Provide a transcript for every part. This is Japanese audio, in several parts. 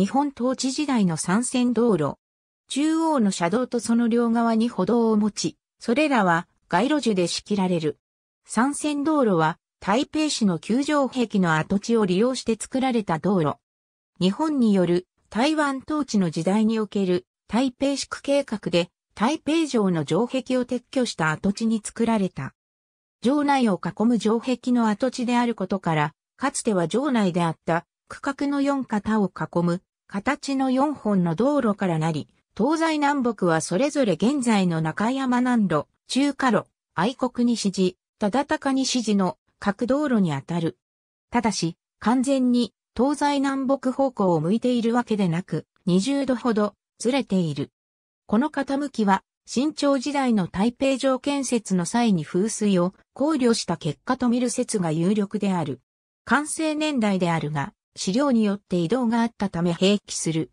日本統治時代の三線道路。中央の車道とその両側に歩道を持ち、それらは街路樹で仕切られる。三線道路は台北市の球場壁の跡地を利用して作られた道路。日本による台湾統治の時代における台北市区計画で台北城の城壁を撤去した跡地に作られた。城内を囲む城壁の跡地であることから、かつては城内であった区画の4型を囲む形の4本の道路からなり、東西南北はそれぞれ現在の中山南路、中華路、愛国西寺、忠高西寺の各道路にあたる。ただし、完全に東西南北方向を向いているわけでなく、20度ほどずれている。この傾きは、新朝時代の台北城建設の際に風水を考慮した結果と見る説が有力である。完成年代であるが、資料によって移動があったため併記する。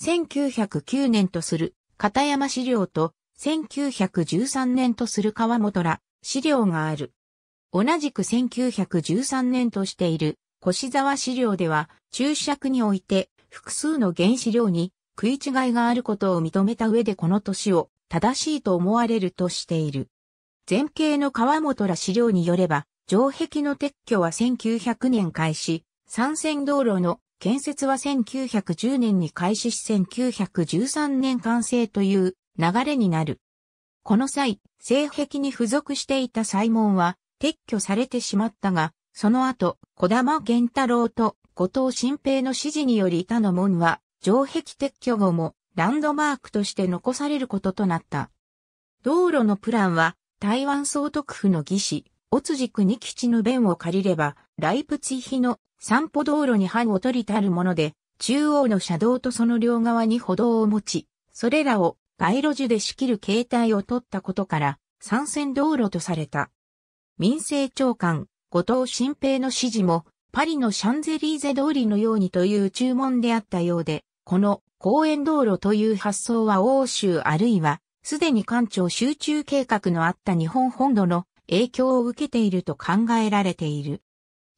1909年とする片山資料と1913年とする川本ら資料がある。同じく1913年としている越沢資料では注釈において複数の原資料に食い違いがあることを認めた上でこの年を正しいと思われるとしている。前景の川本ら資料によれば、城壁の撤去は1900年開始、三線道路の建設は1910年に開始し1913年完成という流れになる。この際、西壁に付属していた西門は撤去されてしまったが、その後、小玉玄太郎と後藤新平の指示により他の門は、城壁撤去後もランドマークとして残されることとなった。道路のプランは、台湾総督府の義士、オツジクに基地の弁を借りれば、ライプツィヒの散歩道路に班を取りたるもので、中央の車道とその両側に歩道を持ち、それらを街路樹で仕切る形態を取ったことから、参戦道路とされた。民政長官、後藤新平の指示も、パリのシャンゼリーゼ通りのようにという注文であったようで、この公園道路という発想は欧州あるいは、すでに官庁集中計画のあった日本本土の影響を受けていると考えられている。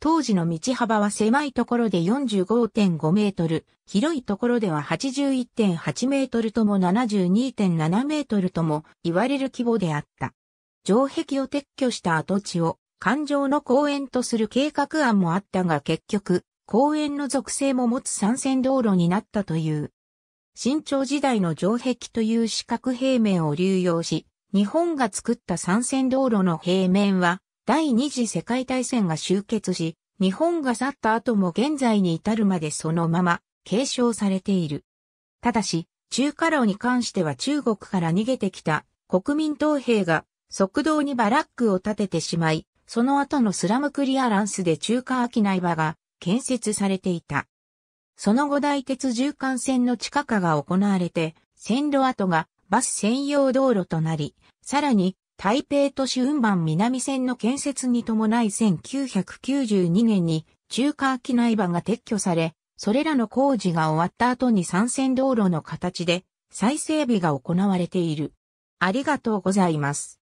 当時の道幅は狭いところで45.5メートル、広いところでは81.8メートルとも72.7メートルとも言われる規模であった。城壁を撤去した跡地を環状の公園とする計画案もあったが結局、公園の属性も持つ参戦道路になったという。新朝時代の城壁という四角平面を流用し、日本が作った参戦道路の平面は、第二次世界大戦が終結し、日本が去った後も現在に至るまでそのまま継承されている。ただし、中華楼に関しては中国から逃げてきた国民党兵が側道にバラックを建ててしまい、その後のスラムクリアランスで中華商い場が建設されていた。その後大鉄縦貫線の地下化が行われて、線路跡がバス専用道路となり、さらに台北都市運搬南線の建設に伴い1992年に中華機内場が撤去され、それらの工事が終わった後に三線道路の形で再整備が行われている。ありがとうございます。